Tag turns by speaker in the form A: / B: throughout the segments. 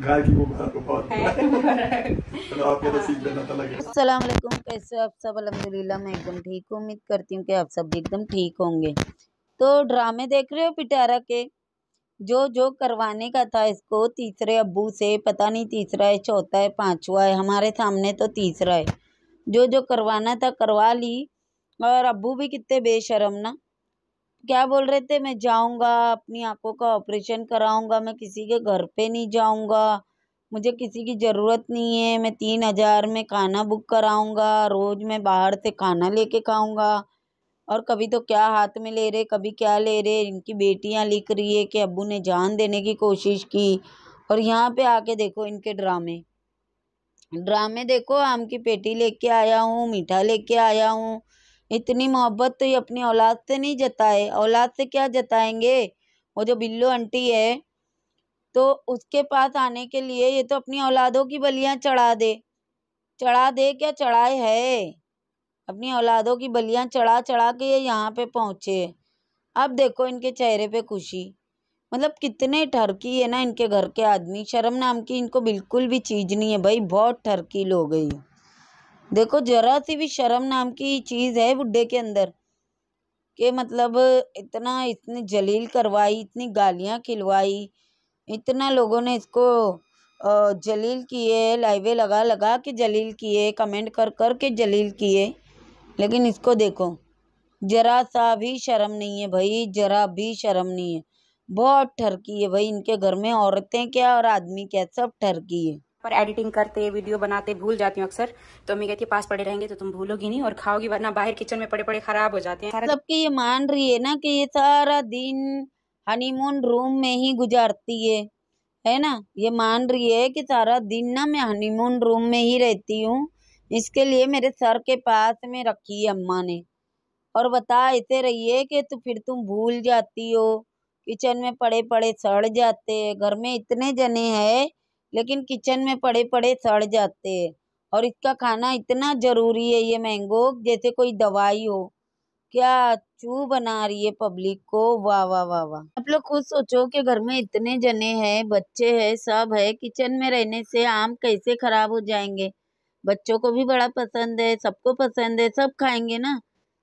A: गाय की तो कैसे आप सब अलहमदिल्ला मैं एकदम ठीक हूँ उम्मीद करती हूँ कि आप सब एकदम ठीक होंगे तो ड्रामे देख रहे हो पिटारा के जो जो करवाने का था इसको तीसरे अबू से पता नहीं तीसरा है चौथा है पांचवा है हमारे सामने तो तीसरा है जो जो करवाना था करवा ली और अबू भी कितने बेशरम ना क्या बोल रहे थे मैं जाऊंगा अपनी आंखों का ऑपरेशन कराऊंगा मैं किसी के घर पे नहीं जाऊंगा मुझे किसी की ज़रूरत नहीं है मैं तीन हज़ार में खाना बुक कराऊंगा रोज़ मैं बाहर से खाना लेके खाऊंगा और कभी तो क्या हाथ में ले रहे कभी क्या ले रहे इनकी बेटियां लिख रही है कि अबू ने जान देने की कोशिश की और यहाँ पे आके देखो इनके ड्रामे ड्रामे देखो आम की पेटी लेके आया हूँ मीठा लेके आया हूँ इतनी मोहब्बत तो ये अपनी औलाद से नहीं जताए औलाद से क्या जताएंगे वो जो बिल्लू आंटी है तो उसके पास आने के लिए ये तो अपनी औलादों की बलियां चढ़ा दे चढ़ा दे क्या चढ़ाए है अपनी औलादों की बलियां चढ़ा चढ़ा के ये यहाँ पे पहुँचे अब देखो इनके चेहरे पे खुशी मतलब कितने ठरकी है ना इनके घर के आदमी शर्म नाम की इनको बिल्कुल भी चीज़ नहीं है भाई बहुत ठरकी लोग गई देखो ज़रा सी भी शर्म नाम की चीज़ है बुढ़े के अंदर के मतलब इतना इतनी जलील करवाई इतनी गालियाँ खिलवाई इतना लोगों ने इसको जलील किए लाइवे लगा लगा के जलील किए कमेंट कर कर के जलील किए लेकिन इसको देखो ज़रा सा भी शर्म नहीं है भाई ज़रा भी शर्म नहीं है बहुत ठरकी है भाई इनके घर में औरतें क्या और आदमी क्या सब ठरकी है पर एडिटिंग करते वीडियो बनाते भूल जाती हूँ अक्सर तो अम्मी कहती है पास पड़े रहेंगे तो तुम भूलोगी नहीं और खाओगी वरना बाहर किचन में पड़े पड़े खराब हो जाते हैं सबके ये मान रही है ना कि ये सारा दिन हनीमून रूम में ही गुजारती है है ना ये मान रही है कि सारा दिन ना मैं हनीमून रूम में ही रहती हूँ इसके लिए मेरे सर के पास में रखी है अम्मा ने और बता ऐसे रहिए कि तो फिर तुम भूल जाती हो किचन में पड़े पड़े सड़ जाते हैं घर में इतने जने हैं लेकिन किचन में पड़े पड़े सड़ जाते हैं और इसका खाना इतना ज़रूरी है ये मैंगो जैसे कोई दवाई हो क्या चू बना रही है पब्लिक को वाह वाह वाह वाह आप लोग खुद सोचो कि घर में इतने जने हैं बच्चे हैं सब है किचन में रहने से आम कैसे खराब हो जाएंगे बच्चों को भी बड़ा पसंद है सबको पसंद है सब खाएंगे ना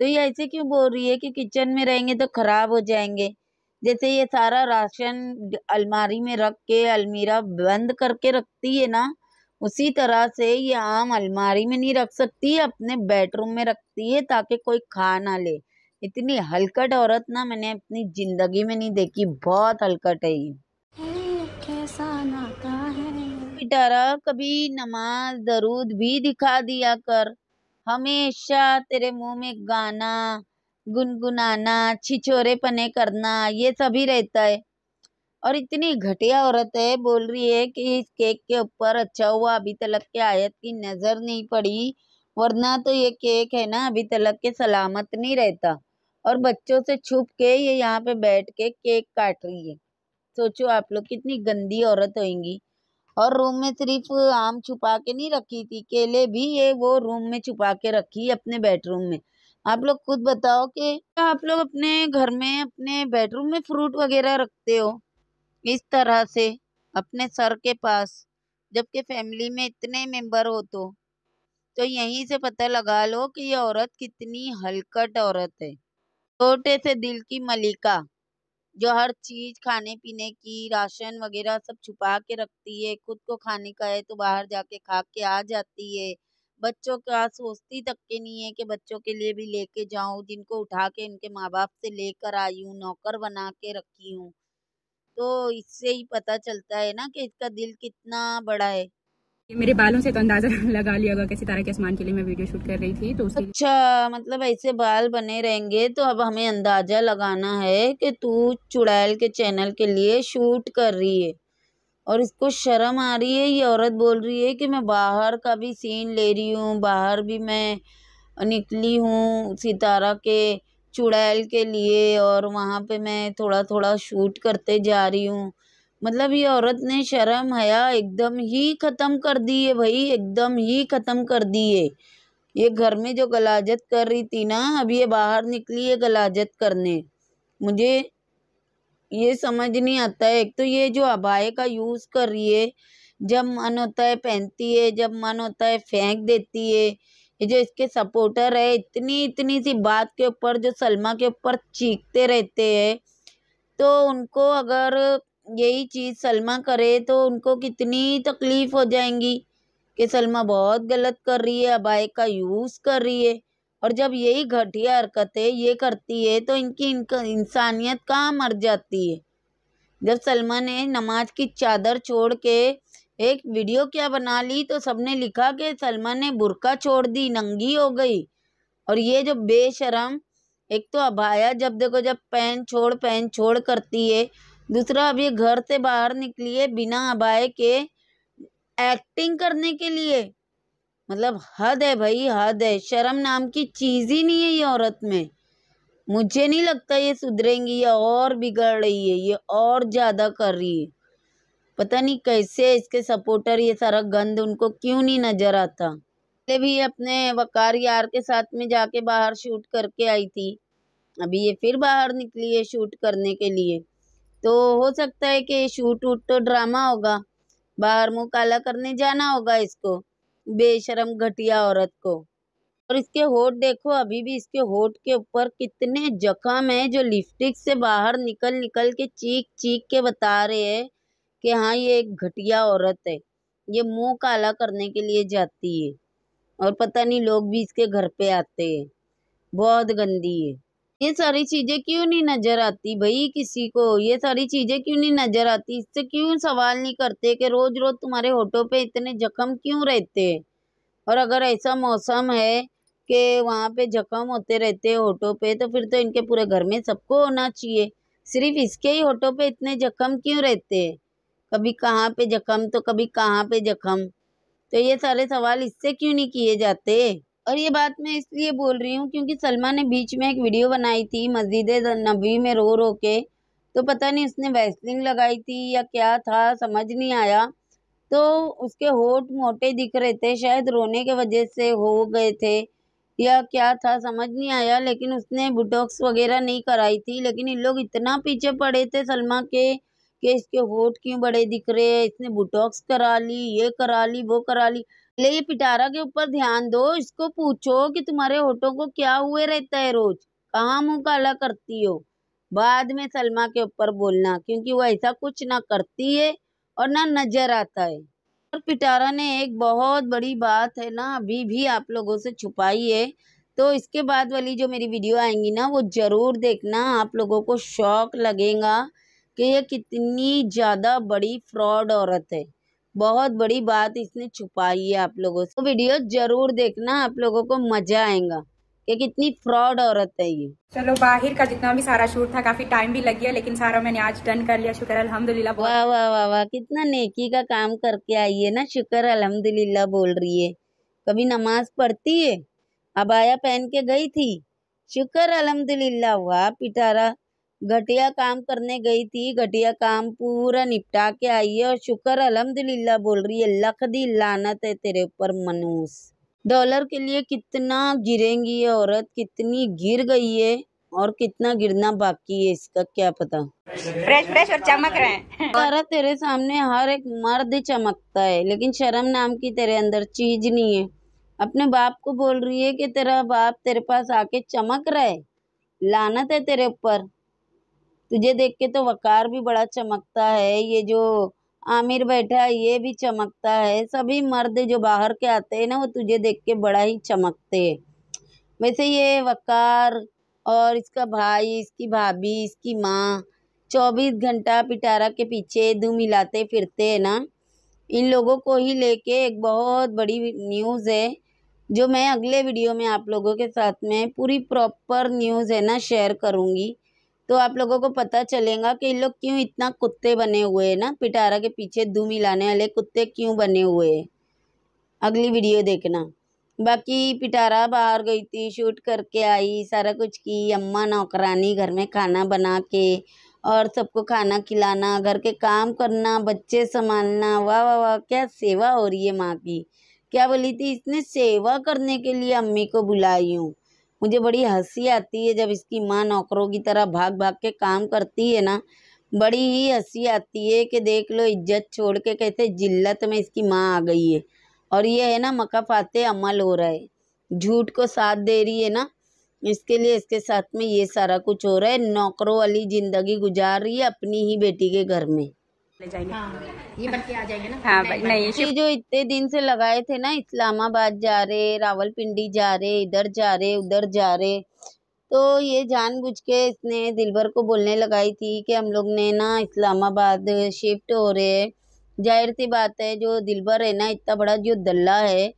A: तो ये ऐसे क्यों बोल रही है कि किचन में रहेंगे तो खराब हो जाएंगे जैसे ये सारा राशन अलमारी में रख के अलमीरा बंद करके रखती है ना उसी तरह से ये आम अलमारी में नहीं रख सकती अपने बेडरूम में रखती है ताकि कोई खा ना ले इतनी हलकट औरत ना मैंने अपनी जिंदगी में नहीं देखी बहुत हलकट है ये कभी नमाज दरूद भी दिखा दिया कर हमेशा तेरे मुंह में गाना गुनगुनाना छिछोरेपने करना ये सभी रहता है और इतनी घटिया औरत है बोल रही है कि इस केक के ऊपर अच्छा हुआ अभी तलक के आयत की नज़र नहीं पड़ी वरना तो ये केक है ना अभी तलक के सलामत नहीं रहता और बच्चों से छुप के ये यहाँ पे बैठ के केक काट रही है सोचो आप लोग कितनी गंदी औरत होगी और रूम में सिर्फ आम छुपा के नहीं रखी थी केले भी ये वो रूम में छुपा के रखी अपने बेडरूम में आप लोग खुद बताओ कि आप लोग अपने घर में अपने बेडरूम में फ्रूट वगैरह रखते हो इस तरह से अपने सर के पास जबकि फैमिली में इतने मेंबर हो तो तो यहीं से पता लगा लो कि ये औरत कितनी हलकट औरत है छोटे से दिल की मलिका जो हर चीज खाने पीने की राशन वगैरह सब छुपा के रखती है खुद को खाने का है तो बाहर जाके खा के आ जाती है बच्चों का सोचती तक के नहीं है कि बच्चों के लिए भी लेके जाऊं जिनको उठा के इनके माँ बाप से लेकर आई हूँ नौकर बना के रखी हूँ तो इससे ही पता चलता है ना कि इसका दिल कितना बड़ा है मेरे बालों से तो अंदाजा लगा लिया होगा किसी तरह के आसमान के लिए मैं वीडियो शूट कर रही थी तो अच्छा मतलब ऐसे बाल बने रहेंगे तो अब हमें अंदाजा लगाना है कि तू चुड़ैल के चैनल के लिए शूट कर रही है और इसको शर्म आ रही है ये औरत बोल रही है कि मैं बाहर का भी सीन ले रही हूँ बाहर भी मैं निकली हूँ सितारा के चुड़ैल के लिए और वहाँ पे मैं थोड़ा थोड़ा शूट करते जा रही हूँ मतलब ये औरत ने शर्म हया एकदम ही ख़त्म कर दी है भाई एकदम ही ख़त्म कर दी है ये घर में जो गलाजत कर रही थी ना अब ये बाहर निकली है गलाजत करने मुझे ये समझ नहीं आता है एक तो ये जो अबाए का यूज़ कर रही है जब मन होता है पहनती है जब मन होता है फेंक देती है ये जो इसके सपोर्टर है इतनी इतनी सी बात के ऊपर जो सलमा के ऊपर चीखते रहते हैं तो उनको अगर यही चीज़ सलमा करे तो उनको कितनी तकलीफ़ हो जाएंगी कि सलमा बहुत गलत कर रही है अबाए का यूज़ कर रही है और जब यही घटिया हरकतें ये करती है तो इनकी इंसानियत कहाँ मर जाती है जब सलमा ने नमाज की चादर छोड़ के एक वीडियो क्या बना ली तो सबने लिखा कि सलमा ने बुरका छोड़ दी नंगी हो गई और ये जो बेशरम एक तो अभाया जब देखो जब पहन छोड़ पहन छोड़ करती है दूसरा अब ये घर से बाहर निकली है बिना अभाए के एक्टिंग करने के लिए मतलब हद है भाई हद है शर्म नाम की चीज़ ही नहीं है ये औरत में मुझे नहीं लगता ये सुधरेंगी ये और बिगड़ रही है ये और ज़्यादा कर रही है पता नहीं कैसे इसके सपोर्टर ये सारा गंद उनको क्यों नहीं नज़र आता पहले भी अपने वकार यार के साथ में जाके बाहर शूट करके आई थी अभी ये फिर बाहर निकली है शूट करने के लिए तो हो सकता है कि शूट वूट तो ड्रामा होगा बाहर मुँह काला करने जाना होगा इसको बेशरम घटिया औरत को और इसके होठ देखो अभी भी इसके होठ के ऊपर कितने जख्म है जो लिपस्टिक से बाहर निकल निकल के चीख चीख के बता रहे है कि हाँ ये एक घटिया औरत है ये मुंह काला करने के लिए जाती है और पता नहीं लोग भी इसके घर पे आते हैं बहुत गंदी है ये सारी चीज़ें क्यों नहीं नज़र आती भाई किसी को ये सारी चीज़ें क्यों नहीं नज़र आती इससे क्यों सवाल नहीं करते कि रोज़ रोज़ तुम्हारे होठों पे इतने जख्म क्यों रहते और अगर ऐसा मौसम है कि वहाँ पे जख्म होते रहते होठों पे तो फिर तो इनके पूरे घर में सबको होना चाहिए सिर्फ इसके ही होठों पे इतने जख्म क्यों रहते कभी कहाँ पे जख्म तो कभी कहाँ पे जख्म तो ये सारे सवाल इससे क्यों नहीं किए जाते और ये बात मैं इसलिए बोल रही हूँ क्योंकि सलमा ने बीच में एक वीडियो बनाई थी मस्जिद नबी में रो रो के तो पता नहीं उसने वैसलिंग लगाई थी या क्या था समझ नहीं आया तो उसके होठ मोटे दिख रहे थे शायद रोने के वजह से हो गए थे या क्या था समझ नहीं आया लेकिन उसने बुटॉक्स वगैरह नहीं कराई थी लेकिन इन लोग इतना पीछे पड़े थे सलमा के कि इसके होठ क्यों बड़े दिख रहे हैं इसने बुटॉक्स करा ली ये करा ली वो करा ली ले ये पिटारा के ऊपर ध्यान दो इसको पूछो कि तुम्हारे होटो को क्या हुए रहता है रोज कहाँ मुंह काला करती हो बाद में सलमा के ऊपर बोलना क्योंकि वो ऐसा कुछ ना करती है और ना नजर आता है और पिटारा ने एक बहुत बड़ी बात है ना अभी भी आप लोगों से छुपाई है तो इसके बाद वाली जो मेरी वीडियो आएंगी ना वो ज़रूर देखना आप लोगों को शौक लगेगा कि ये कितनी ज़्यादा बड़ी फ्रॉड औरत है बहुत बड़ी बात इसने छुपाई है आप लोगों से वीडियो जरूर देखना आप लोगों को मजा आएगा ये कितनी फ्रॉड औरत है ये चलो बाहर का जितना भी सारा शूट था काफी टाइम भी लग गया लेकिन सारा मैंने आज डन कर लिया शुक्र अलहमदुल्ला वाह वाह वाह वाह कितना नेकी का काम करके आई है ना शुक्र अलहमदुल्ला बोल रही है कभी नमाज पढ़ती है अबाया पहन के गई थी शुक्र अलहमदुल्ला वाह पिटारा घटिया काम करने गई थी घटिया काम पूरा निपटा के आई है और शुक्र अलहमदिल्ला बोल रही है लख दी लानत है तेरे ऊपर मनूस डॉलर के लिए कितना गिरेंगी ये औरत कितनी गिर गई है और कितना गिरना बाकी है इसका क्या पता फ्रेश फ्रेश और चमक रहे हैं सारा तेरे सामने हर एक मर्द चमकता है लेकिन शर्म नाम की तेरे अंदर चीज नहीं है अपने बाप को बोल रही है कि तेरा बाप तेरे पास आके चमक रहा है लानत है तेरे ऊपर तुझे देख के तो वक़ार भी बड़ा चमकता है ये जो आमिर बैठा है ये भी चमकता है सभी मर्द जो बाहर के आते हैं ना वो तुझे देख के बड़ा ही चमकते है वैसे ये वक़ार और इसका भाई इसकी भाभी इसकी माँ चौबीस घंटा पिटारा के पीछे धूम हिलाते फिरते हैं ना इन लोगों को ही लेके एक बहुत बड़ी न्यूज़ है जो मैं अगले वीडियो में आप लोगों के साथ में पूरी प्रॉपर न्यूज़ है ना शेयर करूँगी तो आप लोगों को पता चलेगा कि इन लोग क्यों इतना कुत्ते बने हुए हैं ना पिटारा के पीछे दुम हिलाने वाले कुत्ते क्यों बने हुए हैं अगली वीडियो देखना बाकी पिटारा बाहर गई थी शूट करके आई सारा कुछ की अम्मा नौकरानी घर में खाना बना के और सबको खाना खिलाना घर के काम करना बच्चे संभालना वाह वाह वाह क्या सेवा हो रही है माँ की क्या बोली थी इसने सेवा करने के लिए अम्मी को बुलाई हूँ मुझे बड़ी हंसी आती है जब इसकी माँ नौकरों की तरह भाग भाग के काम करती है ना बड़ी ही हंसी आती है कि देख लो इज्जत छोड़ के कहते जिल्लत में इसकी माँ आ गई है और ये है ना मक्का फाते अमल हो रहा है झूठ को साथ दे रही है ना इसके लिए इसके साथ में ये सारा कुछ हो रहा है नौकरों वाली ज़िंदगी गुजार रही है अपनी ही बेटी के घर में हाँ, ये आ जाएंगे ना हाँ नहीं जो इतने दिन से लगाए थे ना इस्लामाबाद जा रहे रावलपिंडी जा रहे इधर जा रहे उधर जा रहे तो ये जानबूझ के इसने दिलभर को बोलने लगाई थी कि हम लोग ने ना इस्लामाबाद शिफ्ट हो रहे हैं जाहिर सी बात है जो दिलभर है ना इतना बड़ा जो दल्ला है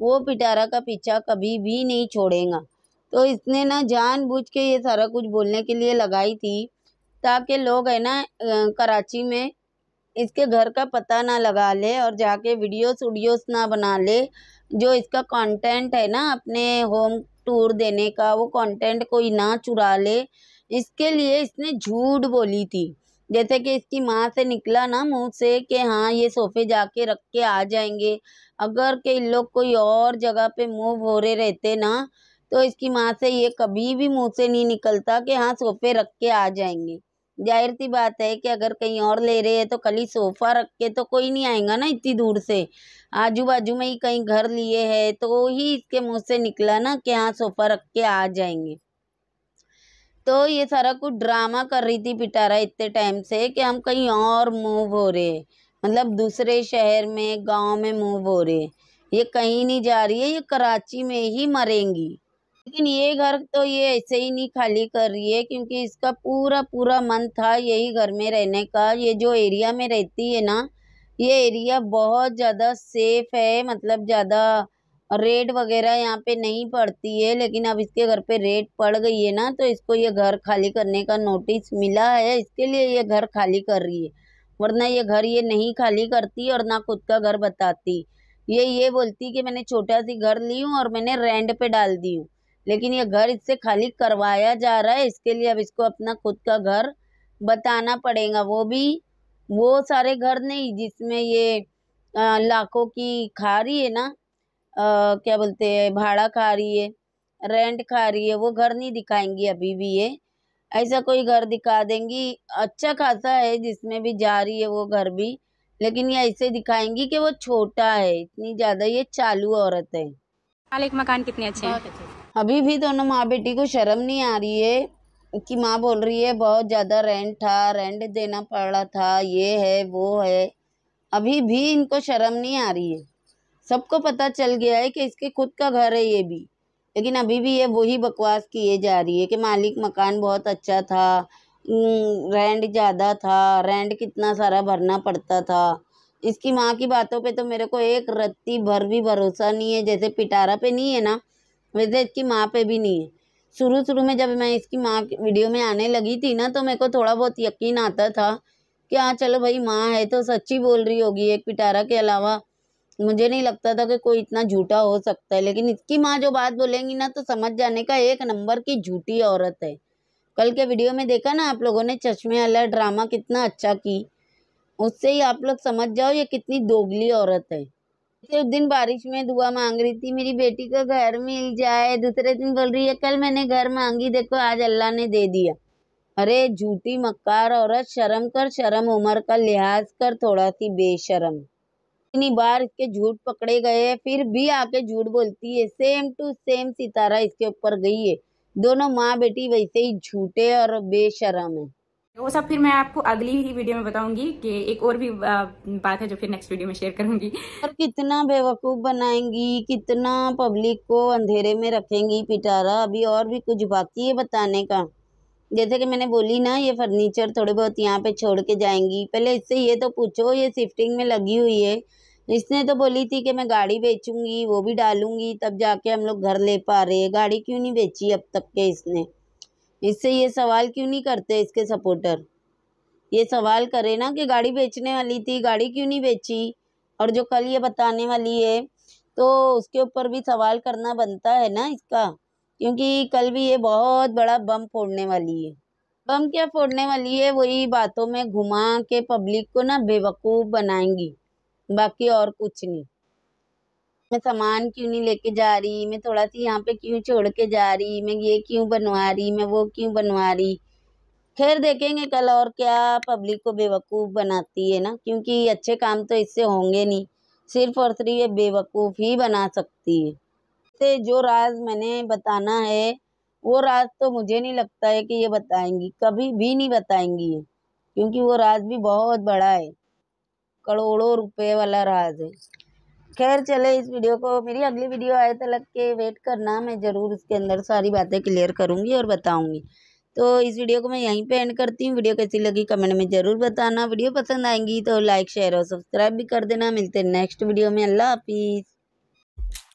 A: वो पिटारा का पीछा कभी भी नहीं छोड़ेगा तो इसने ना जानबूझ के ये सारा कुछ बोलने के लिए लगाई थी ताकि लोग है ना कराची में इसके घर का पता ना लगा ले और जाके वीडियोस वीडियोस ना बना ले जो इसका कंटेंट है ना अपने होम टूर देने का वो कंटेंट कोई ना चुरा ले इसके लिए इसने झूठ बोली थी जैसे कि इसकी माँ से निकला ना मुँह से कि हाँ ये सोफे जाके रख के आ जाएंगे अगर के इन लोग कोई और जगह पे मुँह भोरे रहते ना तो इसकी माँ से ये कभी भी मुँह से नहीं निकलता कि हाँ सोफे रख के आ जाएंगे जाहिर सी बात है कि अगर कहीं और ले रहे हैं तो कल ही सोफ़ा रख के तो कोई नहीं आएगा ना इतनी दूर से आजू बाजू में ही कहीं घर लिए है तो ही इसके मुंह से निकला ना कि हाँ सोफ़ा रख के आ जाएंगे तो ये सारा कुछ ड्रामा कर रही थी पिटारा इतने टाइम से कि हम कहीं और मूव हो रहे मतलब दूसरे शहर में गांव में मूव हो रहे ये कहीं नहीं जा रही है ये कराची में ही मरेंगी लेकिन ये घर तो ये ऐसे ही नहीं खाली कर रही है क्योंकि इसका पूरा पूरा मन था यही घर में रहने का ये जो एरिया में रहती है ना ये एरिया बहुत ज़्यादा सेफ है मतलब ज़्यादा रेड वगैरह यहाँ पे नहीं पड़ती है लेकिन अब इसके घर पे रेड पड़ गई है ना तो इसको ये घर खाली करने का नोटिस मिला है इसके लिए ये घर खाली कर रही है वरना ये घर ये नहीं खाली करती और ना खुद का घर बताती ये ये बोलती कि मैंने छोटा सी घर ली हूँ और मैंने रेंट पे डाल दी हूँ लेकिन ये घर इससे खाली करवाया जा रहा है इसके लिए अब इसको अपना खुद का घर बताना पड़ेगा वो भी वो सारे घर नहीं जिसमें ये लाखों की खा रही है ना आ, क्या बोलते हैं भाड़ा खा रही है रेंट खा रही है वो घर नहीं दिखाएंगी अभी भी ये ऐसा कोई घर दिखा देंगी अच्छा खासा है जिसमें भी जा रही है वो घर भी लेकिन ये ऐसे दिखाएंगी कि वो छोटा है इतनी ज़्यादा ये चालू औरत है एक मकान कितने अच्छे हैं अभी भी दोनों तो माँ बेटी को शर्म नहीं आ रही है कि माँ बोल रही है बहुत ज़्यादा रेंट था रेंट देना पड़ा था ये है वो है अभी भी इनको शर्म नहीं आ रही है सबको पता चल गया है कि इसके खुद का घर है ये भी लेकिन अभी भी ये वही बकवास किए जा रही है कि मालिक मकान बहुत अच्छा था रेंट ज़्यादा था रेंट कितना सारा भरना पड़ता था इसकी माँ की बातों पे तो मेरे को एक रत्ती भर भी भरोसा नहीं है जैसे पिटारा पे नहीं है ना वैसे इसकी माँ पे भी नहीं है शुरू शुरू में जब मैं इसकी माँ वीडियो में आने लगी थी ना तो मेरे को थोड़ा बहुत यकीन आता था कि हाँ चलो भाई माँ है तो सच्ची बोल रही होगी एक पिटारा के अलावा मुझे नहीं लगता था कि कोई इतना झूठा हो सकता है लेकिन इसकी माँ जो बात बोलेंगी ना तो समझ जाने का एक नंबर की झूठी औरत है कल के वीडियो में देखा ना आप लोगों ने चश्मे वाला ड्रामा कितना अच्छा की उससे ही आप लोग समझ जाओ ये कितनी दोगली औरत है तो दिन बारिश में दुआ मांग रही थी मेरी बेटी को घर मिल जाए दूसरे दिन बोल रही है कल मैंने घर मांगी देखो आज अल्लाह ने दे दिया अरे झूठी मक्कार औरत शर्म कर शर्म उम्र का लिहाज कर थोड़ा सी बेशरम इतनी बार इसके झूठ पकड़े गए फिर भी आके झूठ बोलती है सेम टू सेम सितारा इसके ऊपर गई है दोनों माँ बेटी वैसे ही झूठे और बेशरम है तो वो सब फिर मैं आपको अगली ही वीडियो में बताऊंगी कि एक और भी बात है जो फिर नेक्स्ट वीडियो में शेयर करूंगी और कितना बेवकूफ़ बनाएंगी कितना पब्लिक को अंधेरे में रखेंगी पिटारा अभी और भी कुछ बाकी है बताने का जैसे कि मैंने बोली ना ये फर्नीचर थोड़े बहुत यहाँ पे छोड़ के जाएंगी पहले इससे ये तो पूछो ये शिफ्टिंग में लगी हुई है इसने तो बोली थी कि मैं गाड़ी बेचूंगी वो भी डालूंगी तब जाके हम लोग घर ले पा रहे गाड़ी क्यों नहीं बेची अब तक के इसने इससे ये सवाल क्यों नहीं करते इसके सपोर्टर ये सवाल करे ना कि गाड़ी बेचने वाली थी गाड़ी क्यों नहीं बेची और जो कल ये बताने वाली है तो उसके ऊपर भी सवाल करना बनता है ना इसका क्योंकि कल भी ये बहुत बड़ा बम फोड़ने वाली है बम क्या फोड़ने वाली है वही बातों में घुमा के पब्लिक को ना बेवकूफ़ बनाएंगी बाकी और कुछ नहीं मैं सामान क्यों नहीं लेके जा रही मैं थोड़ा सी यहाँ पे क्यों छोड़ के जा रही मैं ये क्यों बनवा रही मैं वो क्यों बनवा रही खैर देखेंगे कल और क्या पब्लिक को बेवकूफ़ बनाती है ना क्योंकि अच्छे काम तो इससे होंगे नहीं सिर्फ और सिर्फ ये बेवकूफ़ ही बना सकती है से जो राज मैंने बताना है वो राज तो मुझे नहीं लगता है कि ये बताएंगी कभी भी नहीं बताएंगी ये क्योंकि वो राज भी बहुत बड़ा है करोड़ों रुपए वाला राज है खैर चले इस वीडियो को मेरी अगली वीडियो आए तक के वेट करना मैं ज़रूर उसके अंदर सारी बातें क्लियर करूँगी और बताऊँगी तो इस वीडियो को मैं यहीं पे एंड करती हूँ वीडियो कैसी लगी कमेंट में ज़रूर बताना वीडियो पसंद आएंगी तो लाइक शेयर और सब्सक्राइब भी कर देना मिलते हैं नेक्स्ट वीडियो में अल्लाह हाफिज़